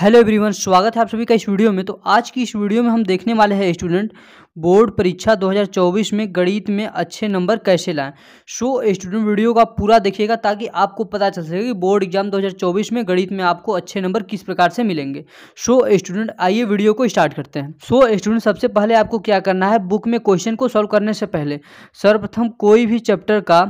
hello everyone स्वागत है आप सभी का इस वीडियो में तो आज की इस वीडियो में हम देखने वाले हैं स्टूडेंट बोर्ड परीक्षा 2024 में गणित में अच्छे नंबर कैसे लाएं सो स्टूडेंट वीडियो का पूरा देखिएगा ताकि आपको पता चल सके कि बोर्ड एग्जाम 2024 में गणित में आपको अच्छे नंबर किस प्रकार से मिलेंगे सो स्टूडेंट आइए वीडियो को स्टार्ट करते हैं सो स्टूडेंट सबसे पहले आपको क्या करना है बुक में क्वेश्चन को सॉल्व करने से पहले सर्वप्रथम कोई भी चैप्टर का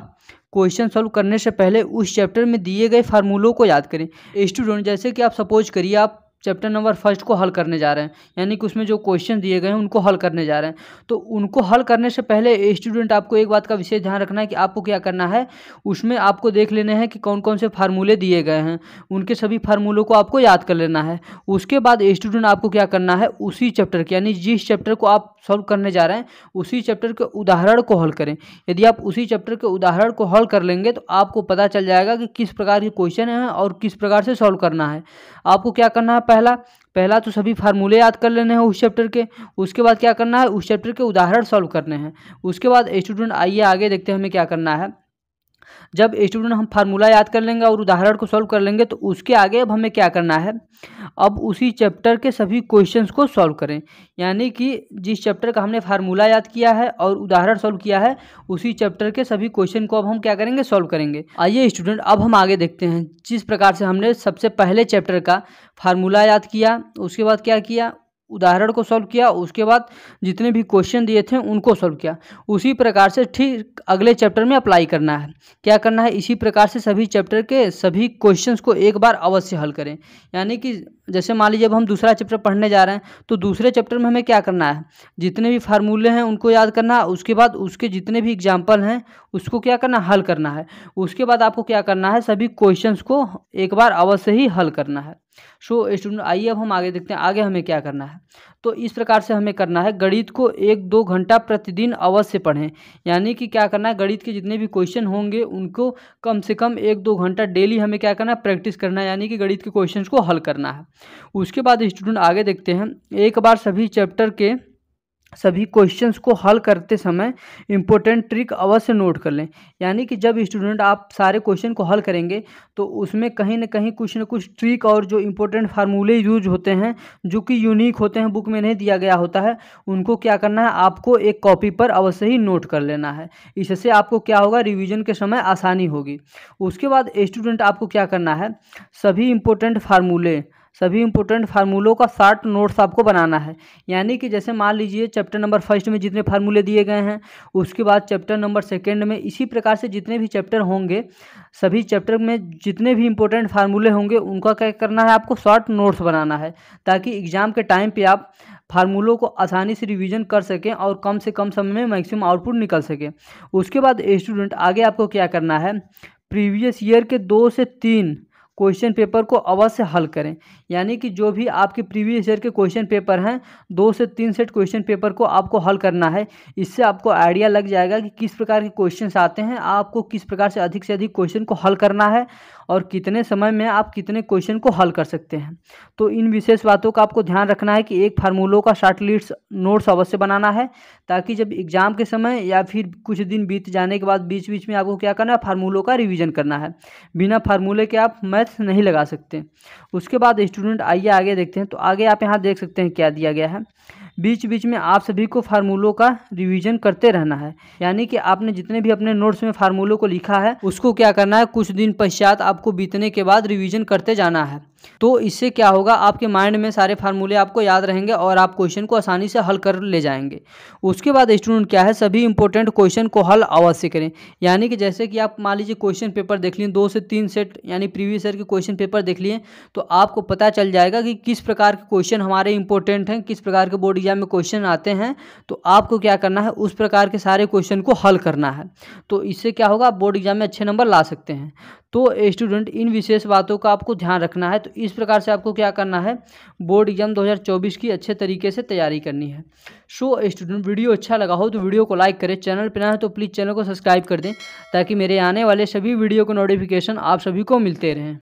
क्वेश्चन सॉल्व करने से पहले उस चैप्टर में दिए गए फार्मूलों को याद करें स्टूडेंट जैसे कि आप सपोज करिए आप चैप्टर नंबर फर्स्ट को हल करने जा रहे हैं यानी कि उसमें जो क्वेश्चन दिए गए हैं उनको हल करने जा रहे हैं तो उनको हल करने से पहले स्टूडेंट आपको एक बात का विशेष ध्यान रखना है कि आपको क्या करना है उसमें आपको देख लेने हैं कि कौन कौन से फार्मूले दिए गए हैं उनके सभी फार्मूलों को आपको याद कर लेना है उसके बाद स्टूडेंट आपको क्या करना है उसी चैप्टर के यानी जिस चैप्टर को आप सॉल्व करने जा रहे हैं उसी चैप्टर के उदाहरण को हल करें यदि आप उसी चैप्टर के उदाहरण को हल कर लेंगे तो आपको पता चल जाएगा कि किस प्रकार के क्वेश्चन हैं और किस प्रकार से सॉल्व करना है आपको क्या करना है पहला पहला तो सभी फार्मूले याद कर लेने हैं उस चैप्टर के उसके बाद क्या करना है उस चैप्टर के उदाहरण सॉल्व करने हैं उसके बाद स्टूडेंट आइए आगे देखते हैं हमें क्या करना है जब स्टूडेंट हम फार्मूला याद कर लेंगे और उदाहरण को सॉल्व कर लेंगे तो उसके आगे अब हमें क्या करना है अब उसी चैप्टर के सभी क्वेश्चंस को सॉल्व करें यानी कि जिस चैप्टर का हमने फार्मूला याद किया है और उदाहरण सॉल्व किया है उसी चैप्टर के सभी क्वेश्चन को अब हम क्या करेंगे सॉल्व करेंगे आइए स्टूडेंट अब हम आगे देखते हैं जिस प्रकार से हमने सबसे पहले चैप्टर का फार्मूला याद किया उसके बाद क्या किया उदाहरण को सॉल्व किया उसके बाद जितने भी क्वेश्चन दिए थे उनको सॉल्व किया उसी प्रकार से ठीक अगले चैप्टर में अप्लाई करना है क्या करना है इसी प्रकार से सभी चैप्टर के सभी क्वेश्चंस को एक बार अवश्य हल करें यानी कि जैसे मान लीजिए अब हम दूसरा चैप्टर पढ़ने जा रहे हैं तो दूसरे चैप्टर में हमें क्या करना है जितने भी फार्मूले हैं उनको याद करना है उसके बाद उसके जितने भी एग्जाम्पल हैं उसको क्या करना हल करना है उसके बाद आपको क्या करना है सभी क्वेश्चन को एक बार अवश्य ही हल करना है सो so, स्टूडेंट आइए अब हम आगे देखते हैं आगे हमें क्या करना है तो इस प्रकार से हमें करना है गणित को एक दो घंटा प्रतिदिन अवश्य पढ़ें यानी कि क्या करना है गणित के जितने भी क्वेश्चन होंगे उनको कम से कम एक दो घंटा डेली हमें क्या करना है प्रैक्टिस करना है यानी कि गणित के क्वेश्चन को हल करना है उसके बाद स्टूडेंट आगे देखते हैं एक बार सभी चैप्टर के सभी क्वेश्चंस को हल करते समय इम्पोर्टेंट ट्रिक अवश्य नोट कर लें यानी कि जब स्टूडेंट आप सारे क्वेश्चन को हल करेंगे तो उसमें कहीं ना कहीं कुछ ना कुछ ट्रिक और जो इम्पोर्टेंट फार्मूले यूज होते हैं जो कि यूनिक होते हैं बुक में नहीं दिया गया होता है उनको क्या करना है आपको एक कॉपी पर अवश्य ही नोट कर लेना है इससे आपको क्या होगा रिविजन के समय आसानी होगी उसके बाद स्टूडेंट आपको क्या करना है सभी इम्पोर्टेंट फार्मूले सभी इंपोर्टेंट फार्मूलों का शार्ट नोट्स आपको बनाना है यानी कि जैसे मान लीजिए चैप्टर नंबर फर्स्ट में जितने फार्मूले दिए गए हैं उसके बाद चैप्टर नंबर सेकेंड में इसी प्रकार से जितने भी चैप्टर होंगे सभी चैप्टर में जितने भी इंपॉर्टेंट फार्मूले होंगे उनका क्या करना है आपको शॉर्ट नोट्स बनाना है ताकि एग्जाम के टाइम पर आप फार्मूलों को आसानी से रिवीजन कर सकें और कम से कम समय में मैक्सिमम आउटपुट निकल सकें उसके बाद स्टूडेंट आगे आपको क्या करना है प्रीवियस ईयर के दो से तीन क्वेश्चन पेपर को अवश्य हल करें यानी कि जो भी आपके प्रीवियस ईयर के क्वेश्चन पेपर हैं दो से तीन सेट क्वेश्चन पेपर को आपको हल करना है इससे आपको आइडिया लग जाएगा कि किस प्रकार के क्वेश्चन आते हैं आपको किस प्रकार से अधिक से अधिक क्वेश्चन को हल करना है और कितने समय में आप कितने क्वेश्चन को हल कर सकते हैं तो इन विशेष बातों का आपको ध्यान रखना है कि एक फार्मूलों का शार्ट लिस्ट नोट्स अवश्य बनाना है ताकि जब एग्जाम के समय या फिर कुछ दिन बीत जाने के बाद बीच बीच में आपको क्या करना है फार्मूलों का रिविजन करना है बिना फार्मूले के आप मैं मैथ्स नहीं लगा सकते उसके बाद स्टूडेंट आइए आगे देखते हैं तो आगे आप यहाँ देख सकते हैं क्या दिया गया है बीच बीच में आप सभी को फार्मूलों का रिवीजन करते रहना है यानी कि आपने जितने भी अपने नोट्स में फार्मूलों को लिखा है उसको क्या करना है कुछ दिन पश्चात आपको बीतने के बाद रिवीजन करते जाना है तो इससे क्या होगा आपके माइंड में सारे फार्मूले आपको याद रहेंगे और आप क्वेश्चन को आसानी से हल कर ले जाएंगे उसके बाद स्टूडेंट क्या है सभी इंपॉर्टेंट क्वेश्चन को हल अवश्य करें यानी कि जैसे कि आप मान लीजिए क्वेश्चन पेपर देख लिए दो से तीन सेट यानी प्रीवियस ईयर के क्वेश्चन पेपर देख लिए तो आपको पता चल जाएगा कि किस प्रकार के क्वेश्चन हमारे इंपॉर्टेंट हैं किस प्रकार के बोर्ड एग्जाम में क्वेश्चन आते हैं तो आपको क्या करना है उस प्रकार के सारे क्वेश्चन को हल करना है तो इससे क्या होगा आप बोर्ड एग्जाम में अच्छे नंबर ला सकते हैं तो स्टूडेंट इन विशेष बातों का आपको ध्यान रखना है तो इस प्रकार से आपको क्या करना है बोर्ड एग्जाम 2024 की अच्छे तरीके से तैयारी करनी है सो so, स्टूडेंट वीडियो अच्छा लगा हो तो वीडियो को लाइक करें चैनल पर ना है तो प्लीज़ चैनल को सब्सक्राइब कर दें ताकि मेरे आने वाले सभी वीडियो को नोटिफिकेशन आप सभी को मिलते रहें